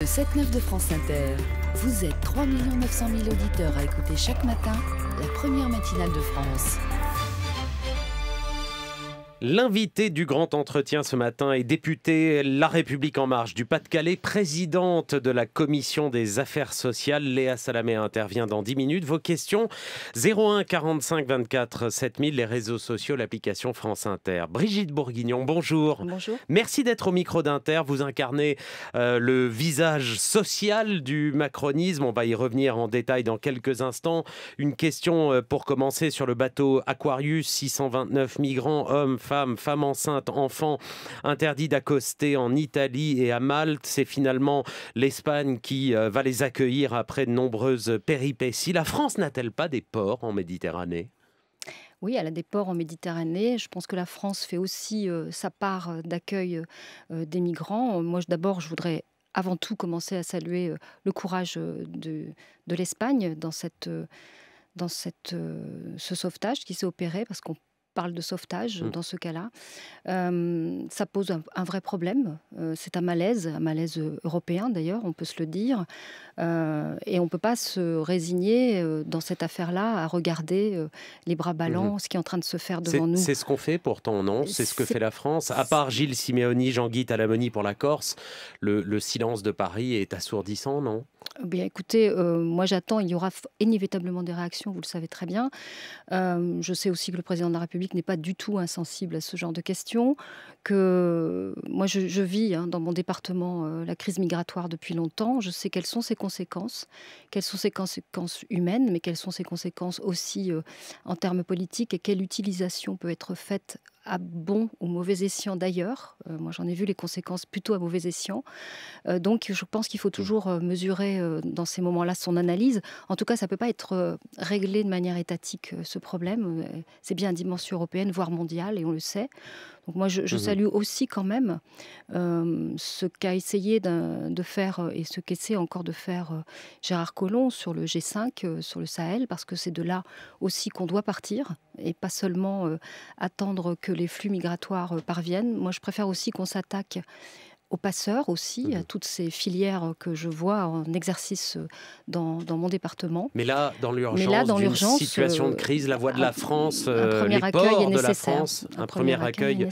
Le 7-9 de France Inter, vous êtes 3 900 000 auditeurs à écouter chaque matin la première matinale de France. L'invité du grand entretien ce matin est députée La République en marche du Pas-de-Calais, présidente de la commission des affaires sociales. Léa Salamé intervient dans 10 minutes. Vos questions 01 45 24 7000, les réseaux sociaux, l'application France Inter. Brigitte Bourguignon, bonjour. Bonjour. Merci d'être au micro d'Inter. Vous incarnez euh, le visage social du macronisme. On va y revenir en détail dans quelques instants. Une question euh, pour commencer sur le bateau Aquarius, 629 migrants, hommes, femmes, femmes enceintes, enfants, interdits d'accoster en Italie et à Malte. C'est finalement l'Espagne qui euh, va les accueillir après de nombreuses péripéties. La France n'a-t-elle pas des ports en Méditerranée oui, elle a des ports en Méditerranée. Je pense que la France fait aussi euh, sa part euh, d'accueil des migrants. Moi, d'abord, je voudrais avant tout commencer à saluer le courage de, de l'Espagne dans cette dans cette, ce sauvetage qui s'est opéré, parce qu'on parle de sauvetage mm. dans ce cas-là. Euh, ça pose un, vrai problème. Euh, c'est un malaise, un malaise euh, européen d'ailleurs, on peut se le dire. et on ne peut pas se résigner dans cette affaire-là à regarder les bras mhm. ballants, ce qui est en train de se faire devant nous. C'est ce qu'on fait pourtant, non C'est ce que fait la France. À part Gilles Simeoni, Jean-Guy Talamoni pour la Corse, le silence de Paris est assourdissant, non eh bien, écoutez, euh, moi j'attends, il y aura inévitablement des réactions, vous le savez très bien. Euh, je sais aussi que le président de la République n'est pas du tout insensible à ce genre de questions, que moi je, vis hein, dans mon département euh, la crise migratoire depuis longtemps, je sais quelles sont ses conséquences, quelles sont ses conséquences humaines, mais quelles sont ses conséquences aussi en termes politiques et quelle utilisation peut être faite à bon ou mauvais escient d'ailleurs. Euh, moi, j'en ai vu les conséquences plutôt à mauvais escient. Euh, donc, je pense qu'il faut toujours euh, mesurer dans ces moments-là son analyse. En tout cas, ça ne peut pas être réglé de manière étatique, ce problème. C'est bien à dimension européenne, voire mondiale, et on le sait. Donc moi, je, mhm. salue aussi quand même euh, ce qu'a essayé de faire euh, et ce qu'essaie encore de faire euh, Gérard Collomb sur le G5, sur le Sahel, parce que c'est de là aussi qu'on doit partir et pas seulement attendre que les flux migratoires parviennent. Moi, je préfère aussi qu'on s'attaque aux passeurs aussi, à mmh toutes ces filières que je vois en exercice dans, mon département. Mais là, dans l'urgence, situation de crise, la voix de la France, un, euh, les ports de la France, un, premier, accueil,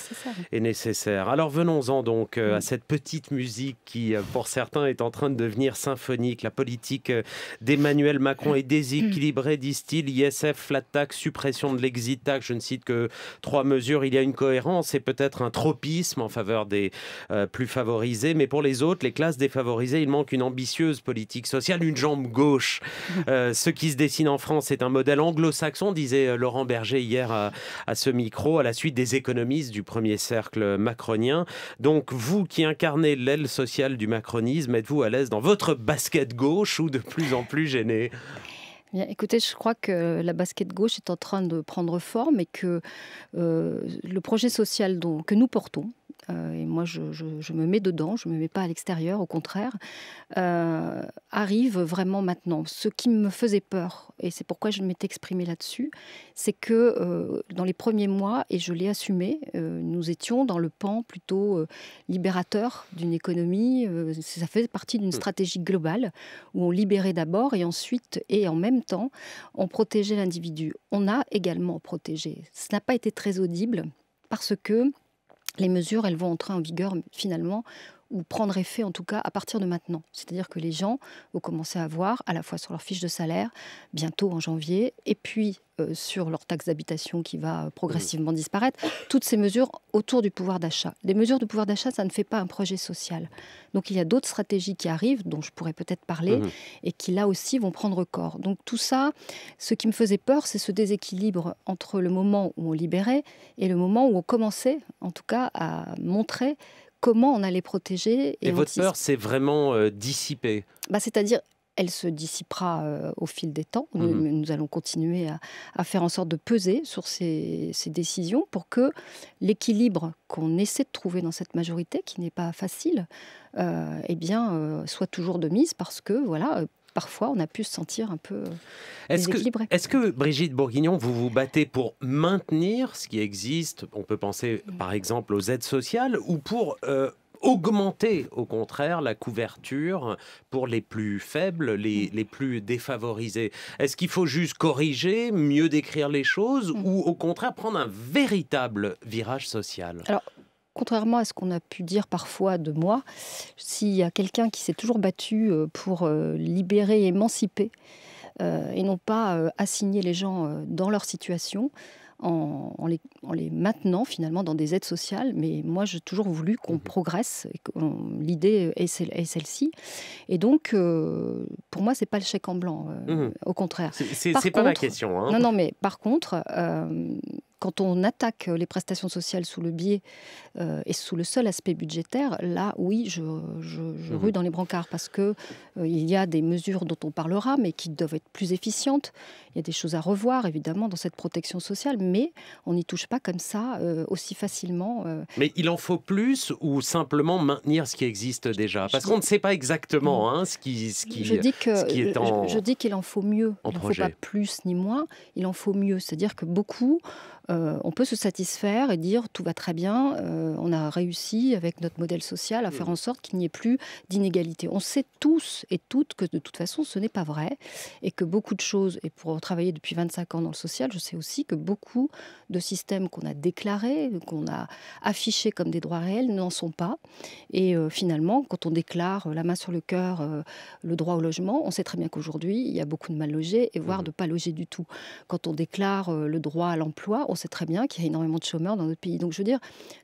est, nécessaire. Alors venons-en donc euh, à mmh. cette petite musique qui, euh, pour certains, est en train de devenir symphonique. La politique d'Emmanuel Macron est déséquilibrée, disent-ils. ISF, flat tax, suppression de l'exit tax, je ne cite que trois mesures. Il y a une cohérence et peut-être un tropisme en faveur des plus favorables mais pour les autres, les classes défavorisées, il manque une ambitieuse politique sociale, une jambe gauche. Euh, ce qui se dessine en France, est un modèle anglo-saxon, disait euh, Laurent Berger hier à, ce micro, à la suite des économistes du premier cercle macronien. Donc, vous qui incarnez l'aile sociale du macronisme, êtes-vous à l'aise dans votre basket gauche ou de plus en plus gêné Bien, écoutez, je crois que la basket gauche est en train de prendre forme et que euh, le projet social que nous portons, euh, et moi je, me mets dedans, je ne me mets pas à l'extérieur, au contraire, euh, arrive vraiment maintenant. Ce qui me faisait peur, et c'est pourquoi je m'étais exprimée là-dessus, c'est que euh, dans les premiers mois, et je l'ai assumé, nous étions dans le pan plutôt libérateur d'une économie. ça fait partie d'une hmm. stratégie globale où on libérait d'abord et ensuite, et en même temps, on protégeait l'individu. On a également protégé. Ce n'a pas été très audible parce que les mesures, elles vont entrer en vigueur finalement ou prendre effet en tout cas à partir de maintenant. C'est-à-dire que les gens vont commencer à voir à la fois sur leur fiche de salaire, bientôt en janvier, et puis euh, sur leur taxe d'habitation qui va euh, progressivement mmh. disparaître, toutes ces mesures autour du pouvoir d'achat. Les mesures de pouvoir d'achat, ça ne fait pas un projet social. Donc il y a d'autres stratégies qui arrivent, dont je pourrais peut-être parler, mmh et qui là aussi vont prendre corps. Donc tout ça, ce qui me faisait peur, c'est ce déséquilibre entre le moment où on libérait et le moment où on commençait, en tout cas, à montrer comment on allait protéger. Et, votre peur s'est vraiment euh, dissipée bah, C'est-à-dire, elle se dissipera euh, au fil des temps. Nous, mhm. allons continuer à, faire en sorte de peser sur ces, décisions pour que l'équilibre qu'on essaie de trouver dans cette majorité, qui n'est pas facile, euh, eh bien, soit toujours de mise parce que voilà, parfois, on a pu se sentir un peu euh, est-ce Que, est-ce que, Brigitte Bourguignon, vous vous battez pour maintenir ce qui existe On peut penser, mm. par exemple, aux aides sociales ou pour... Euh, augmenter au contraire la couverture pour les plus faibles, les, mm. les plus défavorisés Est-ce qu'il faut juste corriger, mieux décrire les choses mm. ou au contraire prendre un véritable virage social contrairement à ce qu'on a pu dire parfois de moi, s'il y a quelqu'un qui s'est toujours battu euh, pour euh, libérer, émanciper, euh, et non pas assigner les gens dans leur situation, en, les, maintenant finalement dans des aides sociales. Mais moi, j'ai toujours voulu qu'on mmh progresse. L'idée est, celle-ci. Et donc, pour moi, c'est pas le chèque en blanc. Mmh au contraire. C'est pas ma question. Hein. Non, non, mais par contre, quand on attaque euh, les prestations sociales sous le biais euh, et sous le seul aspect budgétaire, là, oui, je, mhm. rue dans les brancards parce que euh, il y a des mesures dont on parlera, mais qui doivent être plus efficientes. Il y a des choses à revoir, évidemment, dans cette protection sociale, mais on n'y touche pas comme ça aussi facilement. Mais il en faut plus ou simplement maintenir ce qui existe déjà Parce qu'on ne sait pas exactement mm. hein, ce, qui, qui, est en. Je, je dis qu'il en faut mieux. il n'en faut pas plus ni moins. Il en faut mieux. C'est-à-dire que beaucoup euh, on peut se satisfaire et dire tout va très bien, euh, on a réussi avec notre modèle social à faire mm. en sorte qu'il n'y ait plus d'inégalité. On sait tous et toutes que de toute façon ce n'est pas vrai et que beaucoup de choses, et pour travailler depuis 25 ans dans le social, je sais aussi que beaucoup de systèmes qu'on a déclarés, qu'on a affichés comme des droits réels n'en sont pas. Et euh, finalement, quand on déclare la main sur le cœur le droit au logement, on sait très bien qu'aujourd'hui il y a beaucoup de mal logés et voire mm. de pas logés du tout. Quand on déclare le droit à l'emploi, on sait très bien qu'il y a énormément de chômeurs dans notre pays. Donc je veux dire,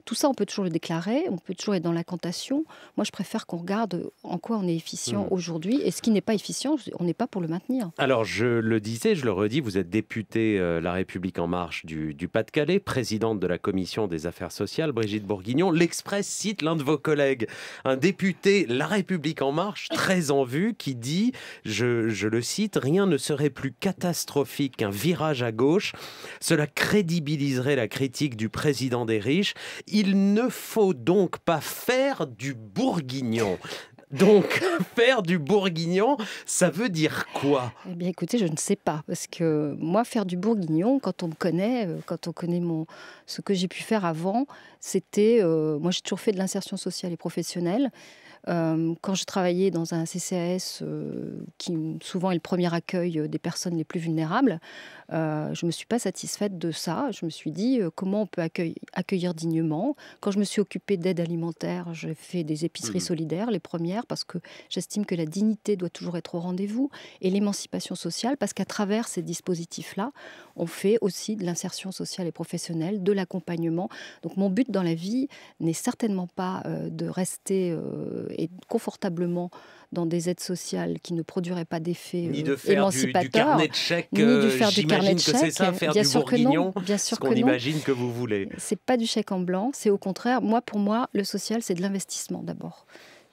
tout ça, on peut toujours le déclarer, on peut toujours être dans l'incantation. Moi, je préfère qu'on regarde en quoi on est efficient hmm. aujourd'hui et ce qui n'est pas efficient, on n'est pas pour le maintenir. Alors je le disais, je le redis, vous êtes député euh, La République en marche du, du Pas-de-Calais, présidente de la commission des affaires sociales, Brigitte Bourguignon. L'Express cite l'un de vos collègues, un député La République en marche, très en vue, qui dit, je, je le cite, rien ne serait plus catastrophique qu'un virage à gauche. Cela crédibilise crédibiliserait la critique du président des riches. Il ne faut donc pas faire du bourguignon. Donc, faire du bourguignon, ça veut dire quoi Eh bien, écoutez, je ne sais pas. Parce que moi, faire du bourguignon, quand on me connaît, euh, quand on connaît mon, ce que j'ai pu faire avant, c'était. Euh, moi, j'ai toujours fait de l'insertion sociale et professionnelle. Euh, quand je travaillais dans un CCAS, euh, qui souvent est le premier accueil euh, des personnes les plus vulnérables, je ne me suis pas satisfaite de ça. Je me suis dit, comment on peut accueillir, dignement Quand je me suis occupée d'aide alimentaire, j'ai fait des épiceries mmh. solidaires, les premières, parce que j'estime que la dignité doit toujours être au rendez-vous, et l'émancipation sociale, parce qu'à travers ces dispositifs-là, on fait aussi de l'insertion sociale et professionnelle, de l'accompagnement. Donc mon but dans la vie n'est certainement pas de rester et confortablement dans des aides sociales qui ne produiraient pas d'effet ni euh, de faire du, carnet de chèques, ni du faire du carnet de chèques. Euh, c'est ça, faire bien du sûr que non, bien sûr qu'on imagine que vous voulez. C'est pas du chèque en blanc, c'est au contraire. Moi, pour moi, le social, c'est de l'investissement d'abord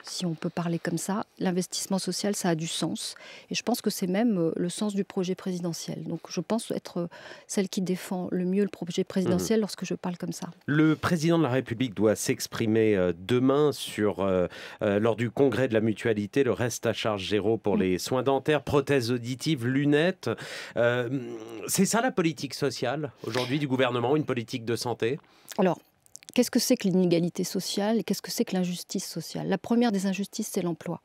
si on peut parler comme ça, l'investissement social, ça a du sens. Et je pense que c'est même euh, le sens du projet présidentiel. Donc je pense être euh, celle qui défend le mieux le projet présidentiel mhm. lorsque je parle comme ça. Le président de la République doit s'exprimer euh, demain sur, lors du congrès de la mutualité, le reste à charge zéro pour mhm. les soins dentaires, prothèses auditives, lunettes. c'est ça la politique sociale aujourd'hui du gouvernement, une politique de santé Alors, Qu'est-ce que c'est que l'inégalité sociale et Qu'est-ce que c'est que l'injustice sociale La première des injustices, c'est l'emploi.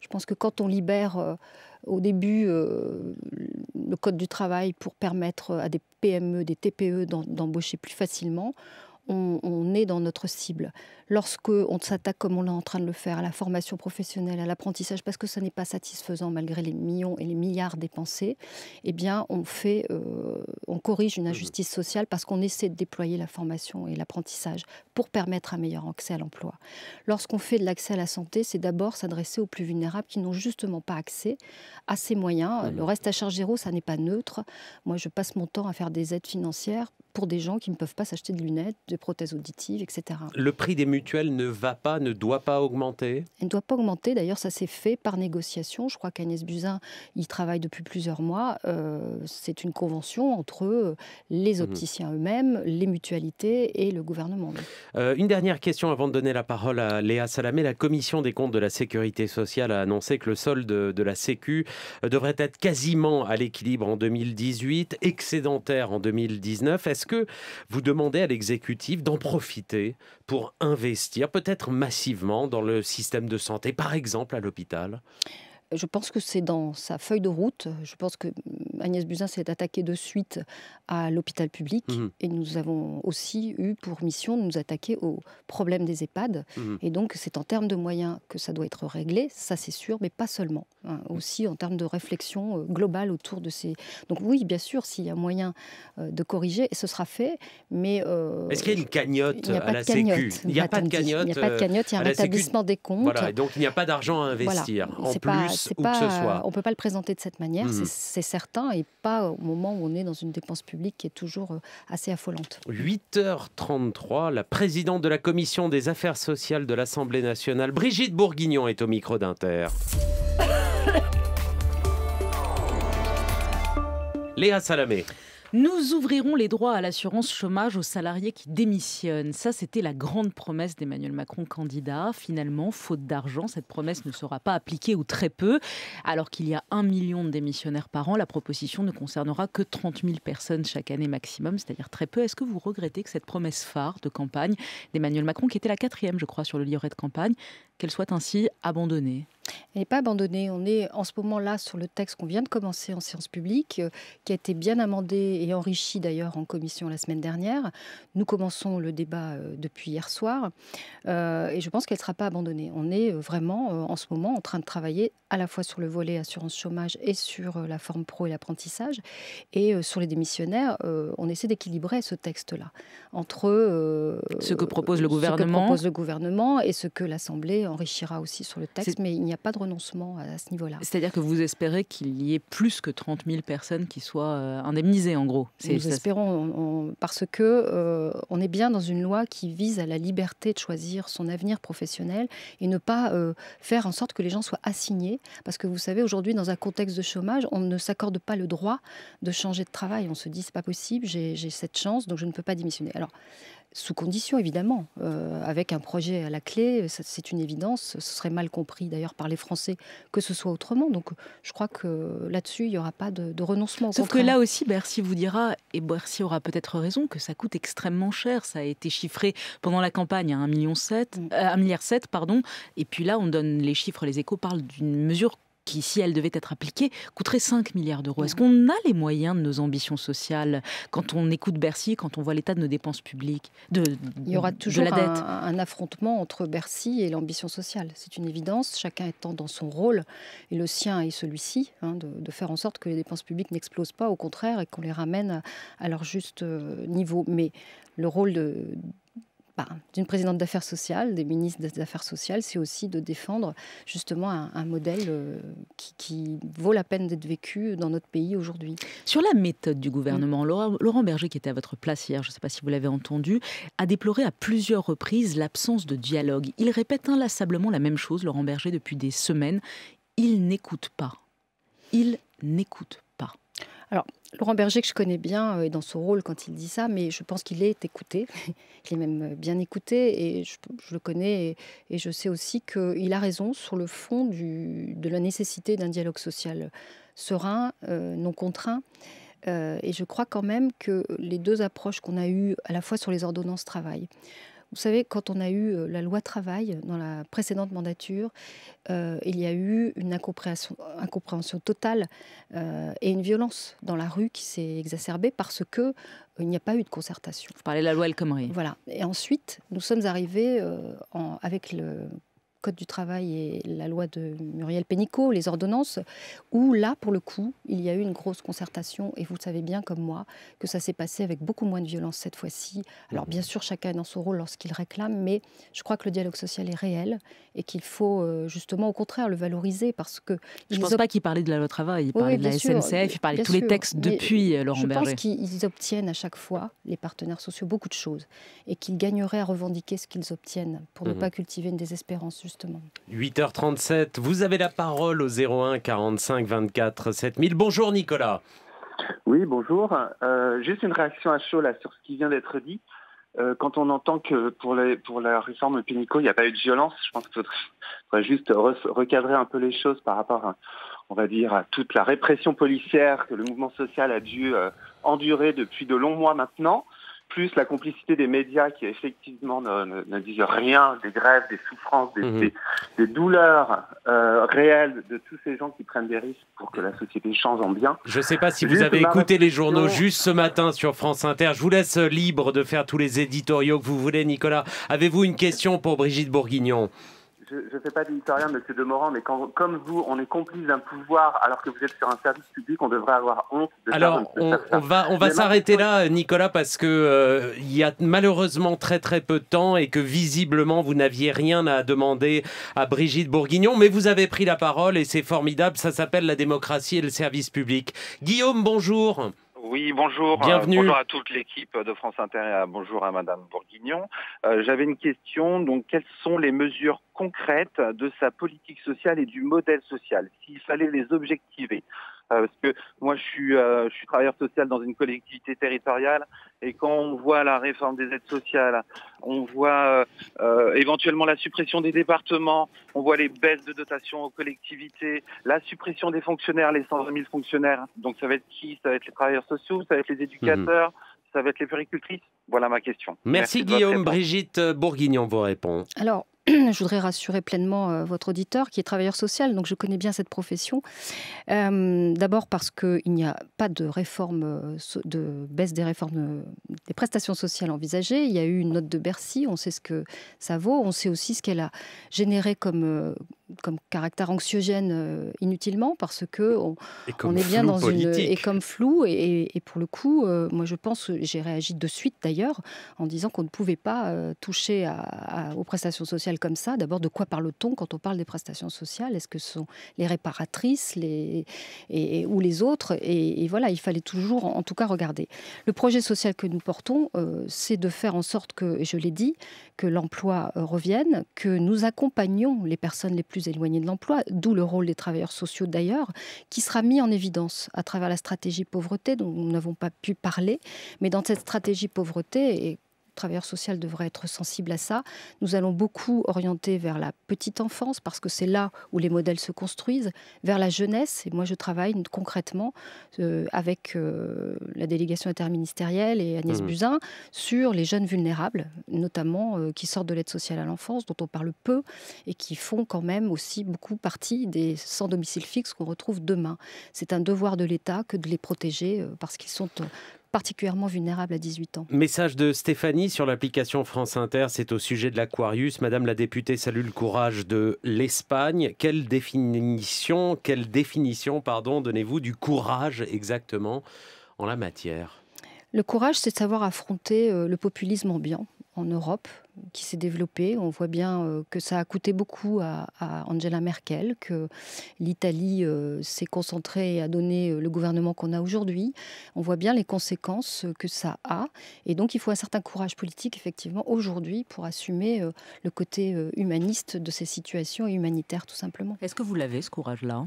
Je pense que quand on libère euh, au début euh, le code du travail pour permettre à des PME, des TPE d'embaucher plus facilement, on, est dans notre cible. Lorsque s'attaque, comme on est en train de le faire, à la formation professionnelle, à l'apprentissage, parce que ça n'est pas satisfaisant malgré les millions et les milliards dépensés, eh bien, on fait, euh, on corrige une mhm. injustice sociale parce qu'on essaie de déployer la formation et l'apprentissage pour permettre un meilleur accès à l'emploi. Lorsqu'on fait de l'accès à la santé, c'est d'abord s'adresser aux plus vulnérables qui n'ont justement pas accès à ces moyens. Mhm. Le reste à charge zéro, ça n'est pas neutre. Moi, je passe mon temps à faire des aides financières pour des gens qui ne peuvent pas s'acheter de lunettes, de prothèses auditives, etc. Le prix des mutuelles ne va pas, ne doit pas augmenter Elle ne doit pas augmenter. D'ailleurs, ça s'est fait par négociation. Je crois qu'Agnès Buzyn y travaille depuis plusieurs mois. Euh, c'est une convention entre euh, les mhm. opticiens eux-mêmes, les mutualités et le gouvernement. Euh, une dernière question avant de donner la parole à Léa Salamé. La Commission des comptes de la Sécurité sociale a annoncé que le solde de la Sécu devrait être quasiment à l'équilibre en 2018, excédentaire en 2019. Est-ce est-ce que vous demandez à l'exécutif d'en profiter pour investir, peut-être massivement, dans le système de santé, par exemple à l'hôpital je pense que c'est dans sa feuille de route. Je pense que Agnès Buzyn s'est attaquée de suite à l'hôpital public mhm. et nous avons aussi eu pour mission de nous attaquer au problème des EHPAD. Mhm. Et donc c'est en termes de moyens que ça doit être réglé, ça c'est sûr, mais pas seulement. Hein. Mhm. aussi en termes de réflexion euh, globale autour de ces. Donc oui, bien sûr, s'il y a moyen euh, de corriger, ce sera fait. Mais euh, est-ce qu'il y a une cagnotte à la Sécu Il n'y a pas de cagnotte. Il n'y a pas de cagnotte. Il y a un rétablissement des comptes. Voilà. Et donc il n'y a pas d'argent à investir. En plus, on ne peut pas le présenter de cette manière, mmh c'est certain, et pas au moment où on est dans une dépense publique qui est toujours euh, assez affolante. 8h33, la présidente de la Commission des affaires sociales de l'Assemblée nationale, Brigitte Bourguignon, est au micro d'Inter. Léa Salamé. Nous ouvrirons les droits à l'assurance chômage aux salariés qui démissionnent. Ça, c'était la grande promesse d'Emmanuel Macron candidat. Finalement, faute d'argent, cette promesse ne sera pas appliquée ou très peu. Alors qu'il y a un million de démissionnaires par an, la proposition ne concernera que 30 000 personnes chaque année maximum, c'est-à-dire très peu. Est-ce que vous regrettez que cette promesse phare de campagne d'Emmanuel Macron, qui était la quatrième, je crois, sur le livret de campagne, qu'elle soit ainsi abandonnée elle n'est pas abandonnée. On est en ce moment-là sur le texte qu'on vient de commencer en séance publique, euh, qui a été bien amendé et enrichi d'ailleurs en commission la semaine dernière. Nous commençons le débat euh, depuis hier soir euh, et je pense qu'elle ne sera pas abandonnée. On est vraiment en ce moment en train de travailler à la fois sur le volet assurance chômage et sur la forme pro et l'apprentissage. Et sur les démissionnaires, on essaie d'équilibrer ce texte-là entre ce que propose le gouvernement et ce que l'Assemblée enrichira aussi sur le texte, mais il n'y a pas de renoncement à ce niveau-là. C'est-à-dire que vous espérez qu'il y ait plus que 30 000 personnes qui soient euh, indemnisées, en gros Nous espérons, parce que euh, on est bien dans une loi qui vise à la liberté de choisir son avenir professionnel et ne pas euh, faire en sorte que les gens soient assignés, parce que vous savez, aujourd'hui, dans un contexte de chômage, on ne s'accorde pas le droit de changer de travail. On se dit, c'est pas possible, j'ai cette chance, donc je ne peux pas démissionner. Alors, sous condition évidemment, euh, avec un projet à la clé, c'est une évidence. Ce serait mal compris d'ailleurs par les Français que ce soit autrement. Donc je crois que là-dessus, il n'y aura pas de, renoncement. Sauf que là aussi, Bercy vous dira, et Bercy aura peut-être raison, que ça coûte extrêmement cher. Ça a été chiffré pendant la campagne à hein, 1,7 mm. euh, milliard, pardon. Et puis là, on donne les chiffres, les échos parlent d'une mesure qui, si elle devait être appliquée, coûterait 5 milliards d'euros. Est-ce mm. qu'on a les moyens de nos ambitions sociales quand on écoute Bercy, quand on voit l'état de nos dépenses publiques, de, Il y aura toujours la dette un, affrontement entre Bercy et l'ambition sociale. C'est une évidence, chacun étant dans son rôle, et le sien est celui-ci, hein, de, faire en sorte que les dépenses publiques n'explosent pas, au contraire, et qu'on les ramène à leur juste euh, niveau. Mais le rôle de, bah, d'une présidente d'affaires sociales, des ministres d'affaires sociales, c'est aussi de défendre justement un, modèle euh, qui, vaut la peine d'être vécu dans notre pays aujourd'hui. Sur la méthode du gouvernement, mm. Laurent, Berger, qui était à votre place hier, je ne sais pas si vous l'avez entendu, a déploré à plusieurs reprises l'absence de dialogue. Il répète inlassablement la même chose, Laurent Berger, depuis des semaines. Il n'écoute pas. Il n'écoute alors, Laurent Berger, que je connais bien, euh, est dans son rôle quand il dit ça, mais je pense qu'il est écouté. il est même euh, bien écouté et je, le connais et, je sais aussi qu'il a raison sur le fond de la nécessité d'un dialogue social serein, euh, non contraint. et je crois quand même que les deux approches qu'on a eues, à la fois sur les ordonnances travail, vous savez, quand on a eu euh, la loi travail dans la précédente mandature, euh, il y a eu une incompréhension, totale euh, et une violence dans la rue qui s'est exacerbée parce que il n'y a pas eu de concertation. Vous parlez de la loi El Khomri. Voilà. Et ensuite, nous sommes arrivés avec le Code du travail et la loi de Muriel Pénicaud, les ordonnances, où là, pour le coup, il y a eu une grosse concertation. Et vous savez bien, comme moi, que ça s'est passé avec beaucoup moins de violence cette fois-ci. Alors, bien sûr, chacun est dans son rôle lorsqu'il réclame, mais je crois que le dialogue social est réel et qu'il faut euh, justement, au contraire, le valoriser parce que. Je ne pense pas qu'il parlait de la loi travail, il parlait de la SNCF, il parlait de tous les textes depuis euh, Laurent Berger. Je pense qu'ils obtiennent à chaque fois, les partenaires sociaux, beaucoup de choses et qu'ils gagneraient à revendiquer ce qu'ils obtiennent pour ne mhm. pas cultiver une désespérance. 8h37, vous avez la parole au 01 45 24 7000. Bonjour Nicolas. Oui, bonjour. Euh, juste une réaction à chaud sur ce qui vient d'être dit. Euh, quand on entend que pour, les, pour la réforme pénico, il n'y a pas eu de violence, je pense qu'il faudrait, juste recadrer un peu les choses par rapport à, on va dire, à toute la répression policière que le mouvement social a dû euh, endurer depuis de longs mois maintenant plus la complicité des médias qui effectivement ne, ne, disent rien des grèves, des souffrances, des, mhm. des, douleurs euh, réelles de tous ces gens qui prennent des risques pour que la société change en bien. Je ne sais pas si vous avez écouté les journaux juste ce matin sur France Inter. Je vous laisse libre de faire tous les éditoriaux que vous voulez, Nicolas. Avez-vous une question pour Brigitte Bourguignon je ne fais pas d'éditorial, M. Demorand, mais comme vous, on est complice d'un pouvoir alors que vous êtes sur un service public, on devrait avoir honte. De alors, on, va, s'arrêter là, Nicolas, parce qu'il euh, y a malheureusement très très peu de temps et que visiblement vous n'aviez rien à demander à Brigitte Bourguignon, mais vous avez pris la parole et c'est formidable. Ça s'appelle la démocratie et le service public. Guillaume, bonjour. Oui, bonjour. Euh, bonjour à toute l'équipe de France Inter et bonjour à Madame Bourguignon. Euh, j'avais une question. Donc, quelles sont les mesures concrètes de sa politique sociale et du modèle social S'il fallait les objectiver, euh, parce que moi, je suis, euh, je suis travailleur social dans une collectivité territoriale, et quand on voit la réforme des aides sociales, on voit euh, éventuellement la suppression des départements, on voit les baisses de dotations aux collectivités, la suppression des fonctionnaires, les 120 000 fonctionnaires. Donc ça va être qui Ça va être les travailleurs sociaux, ça va être les mhm. éducateurs. ça va être les péricultrices Voilà ma question. Merci, Merci Guillaume. Brigitte Bourguignon vous répond. Alors, je voudrais rassurer pleinement euh, votre auditeur qui est travailleur social, donc je connais bien cette profession. Euh, d'abord parce qu'il n'y a pas de réforme, euh, de baisse des réformes des prestations sociales envisagées. Il y a eu une note de Bercy, on sait ce que ça vaut, on sait aussi ce qu'elle a généré comme comme caractère anxiogène euh, inutilement parce que on, est bien dans une et comme flou et, et pour le coup euh, moi je pense j'ai réagi de suite d'ailleurs en disant qu'on ne pouvait pas euh, toucher aux prestations sociales comme ça d'abord de quoi parle-t-on quand on parle des prestations sociales est-ce que ce sont les réparatrices les et, ou les autres et, voilà il fallait toujours en, tout cas regarder le projet social que nous portons c'est de faire en sorte que je l'ai dit que l'emploi revienne que nous accompagnions les personnes les plus éloignés de l'emploi, d'où le rôle des travailleurs sociaux d'ailleurs, qui sera mis en évidence à travers la stratégie pauvreté dont nous n'avons pas pu parler. Mais dans cette stratégie pauvreté, et travailleur social devrait être sensible à ça. Nous allons beaucoup orienter vers la petite enfance parce que c'est là où les modèles se construisent, vers la jeunesse. Et moi, je travaille concrètement euh, avec euh, la délégation interministérielle et Agnès buzin mmh. Buzyn sur les jeunes vulnérables, notamment euh, qui sortent de l'aide sociale à l'enfance, dont on parle peu et qui font quand même aussi beaucoup partie des sans domicile fixe qu'on retrouve demain. C'est un devoir de l'État que de les protéger parce qu'ils sont particulièrement vulnérables à 18 ans. Message de Stéphanie sur l'application France Inter, c'est au sujet de l'Aquarius. Madame la députée salue le courage de l'Espagne. Quelle définition, quelle définition pardon, donnez-vous du courage exactement en la matière Le courage, c'est de savoir affronter euh, le populisme ambiant en Europe, qui s'est développée. On voit bien euh, que ça a coûté beaucoup à, Angela Merkel, que l'Italie euh, s'est concentrée et a donné euh, le gouvernement qu'on a aujourd'hui. On voit bien les conséquences que ça a. Et donc il faut un certain courage politique, effectivement, aujourd'hui, pour assumer le côté humaniste de ces situations et humanitaires, tout simplement. Est-ce que vous l'avez, ce courage-là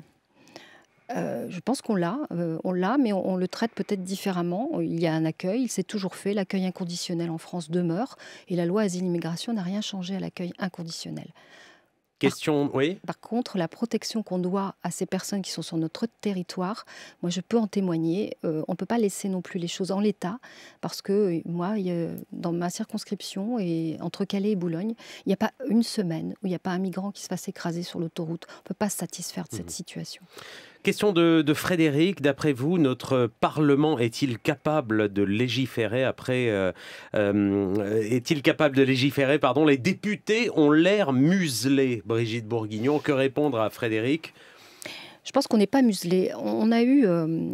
euh, je pense qu'on l'a, euh, on l'a, mais on, le traite peut-être différemment. Il y a un accueil, il s'est toujours fait. L'accueil inconditionnel en France demeure, et la loi asile-immigration n'a rien changé à l'accueil inconditionnel. Question, oui. Par contre, la protection qu'on doit à ces personnes qui sont sur notre territoire, moi je peux en témoigner. Euh, on ne peut pas laisser non plus les choses en l'état, parce que moi, dans ma circonscription, et entre Calais et Boulogne, il n'y a pas une semaine où il n'y a pas un migrant qui se fasse écraser sur l'autoroute. On ne peut pas se satisfaire de cette mmh. situation. Question de, Frédéric, d'après vous, notre Parlement est-il capable de légiférer après euh, euh, est-il capable de légiférer Pardon, les députés ont l'air muselés. Brigitte Bourguignon, que répondre à Frédéric je pense qu'on n'est pas muselés. On a eu euh,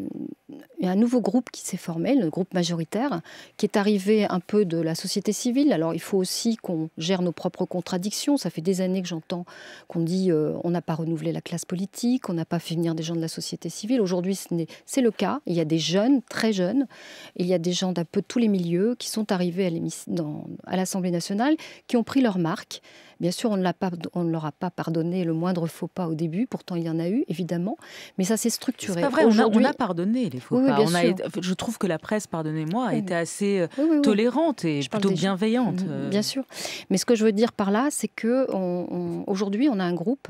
il y a un nouveau groupe qui s'est formé, le groupe majoritaire, qui est arrivé un peu de la société civile. Alors il faut aussi qu'on gère nos propres contradictions. Ça fait des années que j'entends qu'on dit euh, on n'a pas renouvelé la classe politique, on n'a pas fait venir des gens de la société civile. Aujourd'hui, c'est le cas. Il y a des jeunes, très jeunes, il y a des gens d'un peu tous les milieux qui sont arrivés à l'Assemblée nationale, qui ont pris leur marque Bien sûr, on ne leur a pas pardonné le moindre faux pas au début, pourtant il y en a eu, évidemment, mais ça s'est structuré. C'est pas vrai, on a, pardonné les faux pas. je trouve que la presse, pardonnez-moi, a été assez euh, tolérante et plutôt bienveillante. Mm, euh. Bien sûr. Mais ce que je veux dire par là, c'est qu'aujourd'hui, on, on a un groupe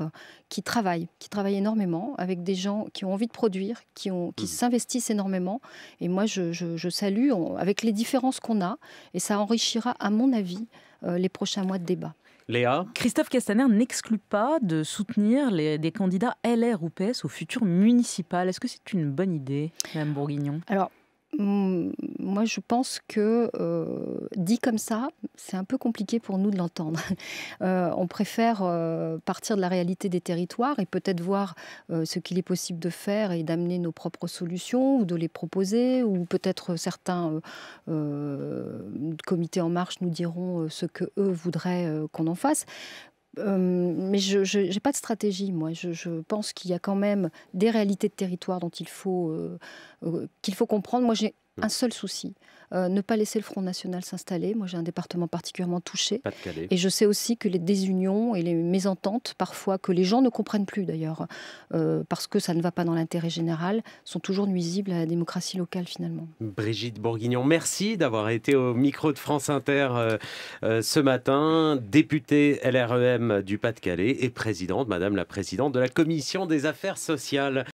qui travaille, qui travaille énormément, avec des gens qui ont envie de produire, qui, mm. s'investissent énormément. Et moi, je salue, avec les différences qu'on a, et ça enrichira, à mon avis, euh, les prochains mois de débat. Léa Christophe Castaner n'exclut pas de soutenir les, des candidats LR ou PS au futur municipal. Est-ce que c'est une bonne idée, Mme Bourguignon Alors, mm, moi, je pense que euh, dit comme ça, c'est un peu compliqué pour nous de l'entendre. Euh, on préfère euh, partir de la réalité des territoires et peut-être voir ce qu'il est possible de faire et d'amener nos propres solutions ou de les proposer ou peut-être certains Comité En Marche nous diront euh, ce que eux voudraient euh, qu'on en fasse. Euh, mais je n'ai pas de stratégie, moi. Je, pense qu'il y a quand même des réalités de territoire dont il faut, qu'il faut comprendre. Moi, j'ai un seul souci. Euh, ne pas laisser le Front National s'installer. Moi, j'ai un département particulièrement touché. Et je sais aussi que les désunions et les mésententes, parfois, que les gens ne comprennent plus d'ailleurs, euh, parce que ça ne va pas dans l'intérêt général, sont toujours nuisibles à la démocratie locale finalement. Brigitte Bourguignon, merci d'avoir été au micro de France Inter euh, ce matin, députée LREM du Pas-de-Calais et présidente, Madame la Présidente de la Commission des Affaires Sociales.